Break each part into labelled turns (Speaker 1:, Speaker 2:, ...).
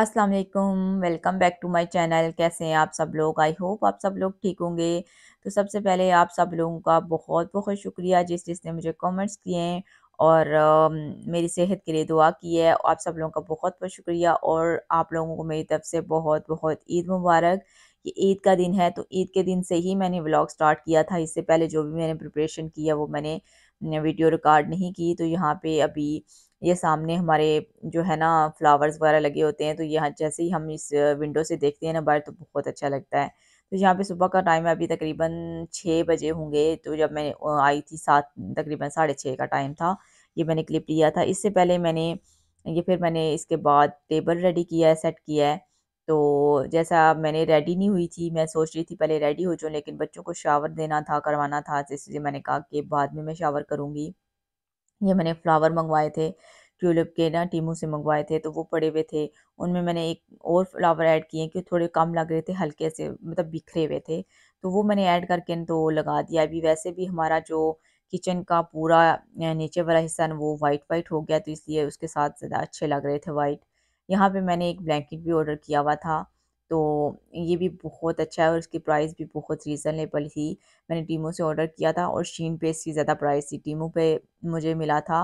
Speaker 1: अस्सलाम वालेकुम welcome back to my channel कैसे हैं आप सब लोग आई होप आप सब लोग ठीक होंगे तो सबसे पहले आप सब लोगों का बहुत बहुत शुक्रिया जिस जिसने मुझे कमेंट्स किए हैं और आ, मेरी सेहत के लिए दुआ की है आप सब लोगों का बहुत बहुत शुक्रिया और आप लोगों को मेरी तरफ से बहुत बहुत ईद मुबारक ये ईद का दिन है तो ईद के दिन से ही मैंने व्लॉग स्टार्ट किया था इससे पहले जो भी मैंने प्रिपरेशन किया वो मैंने वीडियो रिकॉर्ड नहीं की तो यहाँ पे अभी ये सामने हमारे जो है ना फ्लावर्स वगैरह लगे होते हैं तो यहाँ जैसे ही हम इस विंडो से देखते हैं ना बाहर तो बहुत अच्छा लगता है तो यहाँ पे सुबह का टाइम है अभी तकरीबन छः बजे होंगे तो जब मैं आई थी सात तकरीबन साढ़े छः का टाइम था ये मैंने क्लिप लिया था इससे पहले मैंने ये फिर मैंने इसके बाद टेबल रेडी किया है सेट किया है तो जैसा मैंने रेडी नहीं हुई थी मैं सोच रही थी पहले रेडी हो जाऊँ लेकिन बच्चों को शावर देना था करवाना था तो इसलिए मैंने कहा कि बाद में मैं शावर करूँगी ये मैंने फ्लावर मंगवाए थे ट्यूलिप के ना टीमों से मंगवाए थे तो वो पड़े हुए थे उनमें मैंने एक और फ्लावर ऐड किए कि थोड़े कम लग रहे थे हल्के से मतलब बिखरे हुए थे तो वो मैंने ऐड करके तो लगा दिया अभी वैसे भी हमारा जो किचन का पूरा नीचे वाला हिस्सा ना वो वाइट वाइट हो गया तो इसलिए उसके साथ ज़्यादा अच्छे लग रहे थे वाइट यहाँ पे मैंने एक ब्लैंकेट भी ऑर्डर किया हुआ था तो ये भी बहुत अच्छा है और इसकी प्राइस भी बहुत रीज़नेबल थी मैंने टीमो से ऑर्डर किया था और शीन पे इसकी ज़्यादा प्राइस थी टीमो पे मुझे मिला था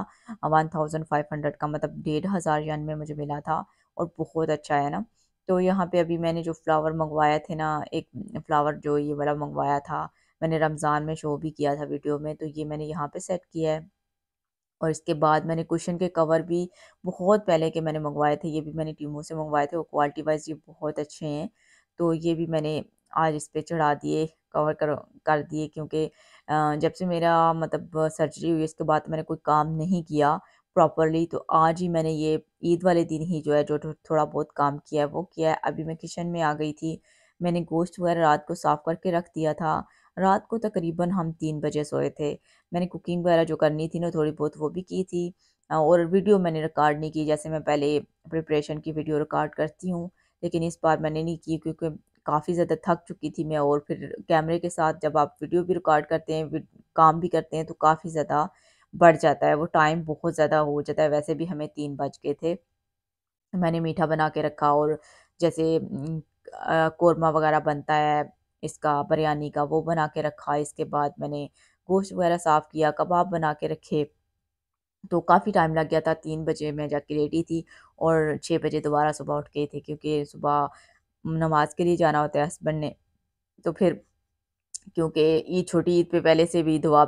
Speaker 1: वन थाउजेंड फाइव हंड्रेड का मतलब डेढ़ हज़ार यन में मुझे मिला था और बहुत अच्छा है ना तो यहाँ पे अभी मैंने जो फ्लावर मंगवाया थे ना एक फ्लावर जो ये वाला मंगवाया था मैंने रमज़ान में शो भी किया था वीडियो में तो ये मैंने यहाँ पर सेट किया है और इसके बाद मैंने कुशन के कवर भी बहुत पहले के मैंने मंगवाए थे ये भी मैंने टीमों से मंगवाए थे वो क्वालिटी वाइज ये बहुत अच्छे हैं तो ये भी मैंने आज इस पर चढ़ा दिए कवर कर कर दिए क्योंकि जब से मेरा मतलब सर्जरी हुई इसके बाद तो मैंने कोई काम नहीं किया प्रॉपरली तो आज ही मैंने ये ईद वाले दिन ही जो है जो थोड़ा बहुत काम किया है वो किया है अभी मैं किचन में आ गई थी मैंने गोश्त वगैरह रात को साफ़ करके रख दिया था रात को तकरीबन हम तीन बजे सोए थे मैंने कुकिंग वगैरह जो करनी थी ना थोड़ी बहुत वो भी की थी और वीडियो मैंने रिकॉर्ड नहीं की जैसे मैं पहले प्रिपरेशन की वीडियो रिकॉर्ड करती हूँ लेकिन इस बार मैंने नहीं की क्योंकि काफ़ी ज़्यादा थक चुकी थी मैं और फिर कैमरे के साथ जब आप वीडियो भी रिकॉर्ड करते हैं काम भी करते हैं तो काफ़ी ज़्यादा बढ़ जाता है वो टाइम बहुत ज़्यादा हो जाता है वैसे भी हमें तीन बज गए थे मैंने मीठा बना के रखा और जैसे कोरमा वगैरह बनता है इसका बिरयानी का वो बना के रखा इसके बाद मैंने गोश्त वगैरह साफ़ किया कबाब बना के रखे तो काफ़ी टाइम लग गया था तीन बजे मैं जाके रेडी थी और छः बजे दोबारा सुबह उठ गई थी क्योंकि सुबह नमाज़ के लिए जाना होता है हस्बैंड ने तो फिर क्योंकि ईद छोटी ईद पे पहले से भी दुआ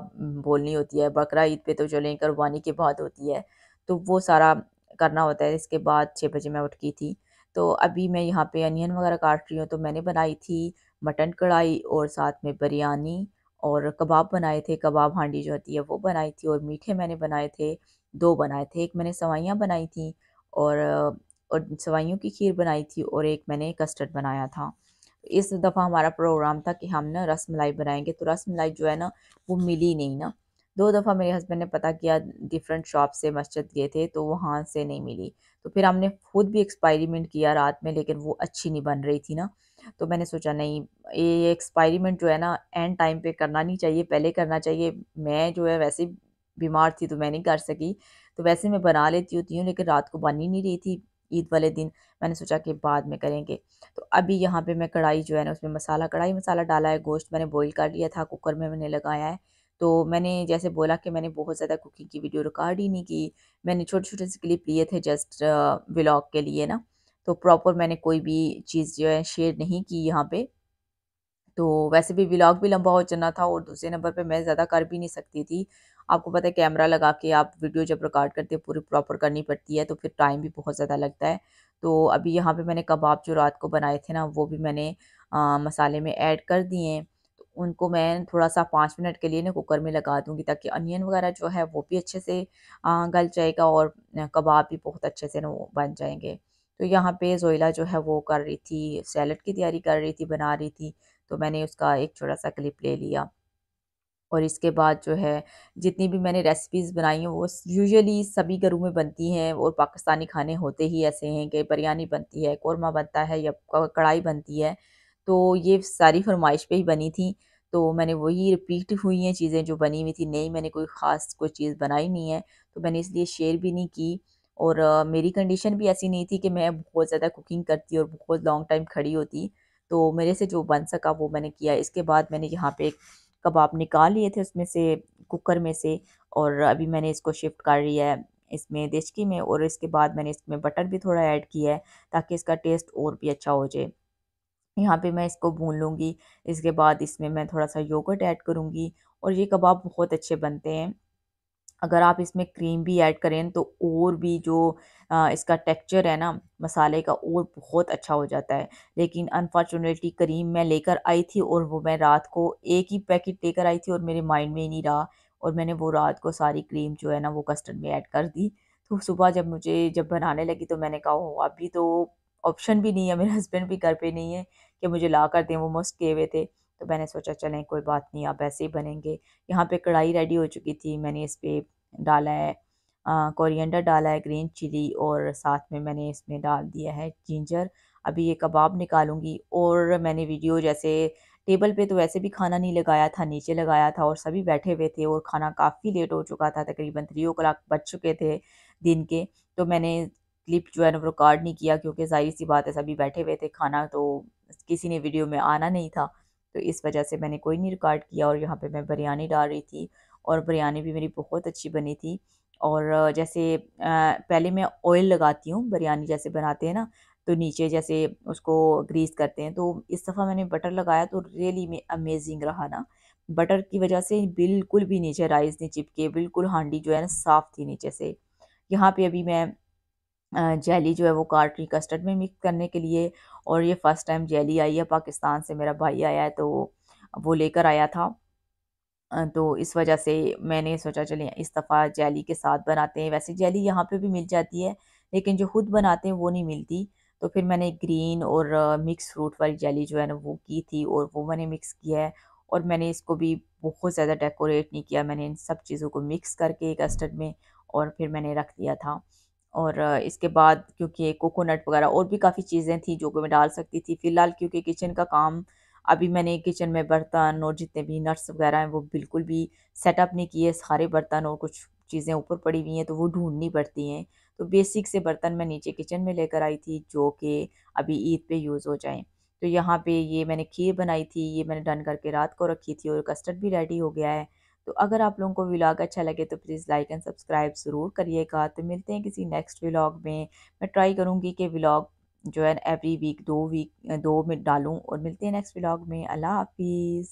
Speaker 1: बोलनी होती है बकरा ईद पे तो चलें कुर्बानी के बाद होती है तो वो सारा करना होता है इसके बाद छः बजे मैं उठ गई थी तो अभी मैं यहाँ पे अनियन वगैरह काट रही हूँ तो मैंने बनाई थी मटन कढ़ाई और साथ में बिरयानी और कबाब बनाए थे कबाब हांडी जो होती है वो बनाई थी और मीठे मैंने बनाए थे दो बनाए थे एक मैंने सवाइयाँ बनाई थी और और सवाइयों की खीर बनाई थी और एक मैंने कस्टर्ड बनाया था इस दफ़ा हमारा प्रोग्राम था कि हम ना रस मलाई बनाएंगे तो रस मलाई जो है ना वो मिली नहीं ना दो दफ़ा मेरे हस्बैंड ने पता किया डिफरेंट शॉप से मस्जिद गए थे तो वहाँ से नहीं मिली तो फिर हमने खुद भी एक्सपायरीमेंट किया रात में लेकिन वो अच्छी नहीं बन रही थी ना तो मैंने सोचा नहीं ये एक्सपायरीमेंट जो है ना एंड टाइम पे करना नहीं चाहिए पहले करना चाहिए मैं जो है वैसे बीमार थी तो मैं नहीं कर सकी तो वैसे मैं बना लेती होती हूँ लेकिन रात को बन ही नहीं रही थी ईद वाले दिन मैंने सोचा कि बाद में करेंगे तो अभी यहाँ पर मैं कढ़ाई जो है ना उसमें मसाला कढ़ाई मसाला डाला है गोश्त मैंने बॉयल कर लिया था कुकर में मैंने लगाया है तो मैंने जैसे बोला कि मैंने बहुत ज़्यादा कुकिंग की वीडियो रिकॉर्ड ही नहीं की मैंने छोटे छोटे से क्लिप लिए थे जस्ट ब्लॉग के लिए ना तो प्रॉपर मैंने कोई भी चीज़ जो है शेयर नहीं की यहाँ पे तो वैसे भी व्लॉग भी लंबा हो जाना था और दूसरे नंबर पे मैं ज़्यादा कर भी नहीं सकती थी आपको पता है कैमरा लगा के आप वीडियो जब रिकॉर्ड करते हैं पूरी प्रॉपर करनी पड़ती है तो फिर टाइम भी बहुत ज़्यादा लगता है तो अभी यहाँ पे मैंने कबाब जो रात को बनाए थे ना वो भी मैंने आ, मसाले में ऐड कर दिए तो उनको मैं थोड़ा सा पाँच मिनट के लिए ना कुकर में लगा दूँगी ताकि अनियन वगैरह जो है वो भी अच्छे से गल जाएगा और कबाब भी बहुत अच्छे से ना बन जाएंगे तो यहाँ पे जोइला जो है वो कर रही थी सैलड की तैयारी कर रही थी बना रही थी तो मैंने उसका एक छोटा सा क्लिप ले लिया और इसके बाद जो है जितनी भी मैंने रेसिपीज़ बनाई हैं वो यूजुअली सभी घरों में बनती हैं और पाकिस्तानी खाने होते ही ऐसे हैं कि बिरयानी बनती है कौरमा बनता है या कढ़ाई बनती है तो ये सारी फरमाइश पे ही बनी थी तो मैंने वही रिपीट हुई हैं चीज़ें जो बनी हुई थी नहीं मैंने कोई ख़ास कोई चीज़ बनाई नहीं है तो मैंने इसलिए शेयर भी नहीं की और मेरी कंडीशन भी ऐसी नहीं थी कि मैं बहुत ज़्यादा कुकिंग करती और बहुत लॉन्ग टाइम खड़ी होती तो मेरे से जो बन सका वो मैंने किया इसके बाद मैंने यहाँ पे कबाब निकाल लिए थे उसमें से कुकर में से और अभी मैंने इसको शिफ्ट कर लिया है इसमें देशकी में और इसके बाद मैंने इसमें बटर भी थोड़ा ऐड किया है ताकि इसका टेस्ट और भी अच्छा हो जाए यहाँ पे मैं इसको भून लूँगी इसके बाद इसमें मैं थोड़ा सा योगर्ट ऐड करूँगी और ये कबाब बहुत अच्छे बनते हैं अगर आप इसमें क्रीम भी ऐड करें तो और भी जो इसका टेक्सचर है ना मसाले का और बहुत अच्छा हो जाता है लेकिन अनफॉर्चुनेटली क्रीम मैं लेकर आई थी और वो मैं रात को एक ही पैकेट लेकर आई थी और मेरे माइंड में ही नहीं रहा और मैंने वो रात को सारी क्रीम जो है ना वो कस्टर्ड में ऐड कर दी तो सुबह जब मुझे जब बनाने लगी तो मैंने कहा हो अभी तो ऑप्शन भी नहीं है मेरे हस्बैंड भी घर पे नहीं है कि मुझे ला कर दें वो मस्त किए हुए थे तो मैंने सोचा चलें कोई बात नहीं आप ऐसे ही बनेंगे यहाँ पे कढ़ाई रेडी हो चुकी थी मैंने इस पर डाला है कोरिएंडर डाला है ग्रीन चिली और साथ में मैंने इसमें डाल दिया है जिंजर अभी ये कबाब निकालूंगी और मैंने वीडियो जैसे टेबल पे तो वैसे भी खाना नहीं लगाया था नीचे लगाया था और सभी बैठे हुए थे और खाना काफ़ी लेट हो चुका था तकरीबन थ्री ओ क्लाक बज चुके थे दिन के तो मैंने क्लिप जो है ना रिकॉर्ड नहीं किया क्योंकि जाहिर सी बात है सभी बैठे हुए थे खाना तो किसी ने वीडियो में आना नहीं था तो इस वजह से मैंने कोई नहीं रिकॉर्ड किया और यहाँ पे मैं बिरयानी डाल रही थी और बिरयानी भी मेरी बहुत अच्छी बनी थी और जैसे पहले मैं ऑयल लगाती हूँ बिरयानी जैसे बनाते हैं ना तो नीचे जैसे उसको ग्रीस करते हैं तो इस दफ़ा मैंने बटर लगाया तो रियली में अमेजिंग रहा ना बटर की वजह से बिल्कुल भी नीचे राइस नहीं चिपके बिल्कुल हांडी जो है ना साफ़ थी नीचे से यहाँ पे अभी मैं जेली जो है वो काट रही कस्टर्ड में मिक्स करने के लिए और ये फ़र्स्ट टाइम जेली आई है पाकिस्तान से मेरा भाई आया है तो वो लेकर आया था तो इस वजह से मैंने सोचा चले इस दफ़ा जेली के साथ बनाते हैं वैसे जेली यहाँ पे भी मिल जाती है लेकिन जो खुद बनाते हैं वो नहीं मिलती तो फिर मैंने ग्रीन और मिक्स फ्रूट वाली जेली जो है ना वो की थी और वो मैंने मिक्स किया है और मैंने इसको भी बहुत ज़्यादा डेकोरेट नहीं किया मैंने इन सब चीज़ों को मिक्स करके कस्टर्ड में और फिर मैंने रख दिया था और इसके बाद क्योंकि कोकोनट वगैरह और भी काफ़ी चीज़ें थी जो कि मैं डाल सकती थी फ़िलहाल क्योंकि किचन का काम अभी मैंने किचन में बर्तन और जितने भी नट्स वगैरह हैं वो बिल्कुल भी सेटअप नहीं किए सारे बर्तन और कुछ चीज़ें ऊपर पड़ी हुई हैं तो वो ढूंढनी पड़ती हैं तो बेसिक से बर्तन मैं नीचे किचन में लेकर आई थी जो कि अभी ईद पे यूज़ हो जाएं तो यहाँ पे ये मैंने खीर बनाई थी ये मैंने डन करके रात को रखी थी और कस्टर्ड भी रेडी हो गया है तो अगर आप लोगों को व्लॉग अच्छा लगे तो प्लीज़ लाइक एंड सब्सक्राइब ज़रूर करिएगा तो मिलते हैं किसी नेक्स्ट व्लॉग में मैं ट्राई करूँगी कि व्लॉग जो है एवरी वीक दो वीक दो में डालूँ और मिलते हैं नेक्स्ट व्लॉग में अल्लाह हाफिज़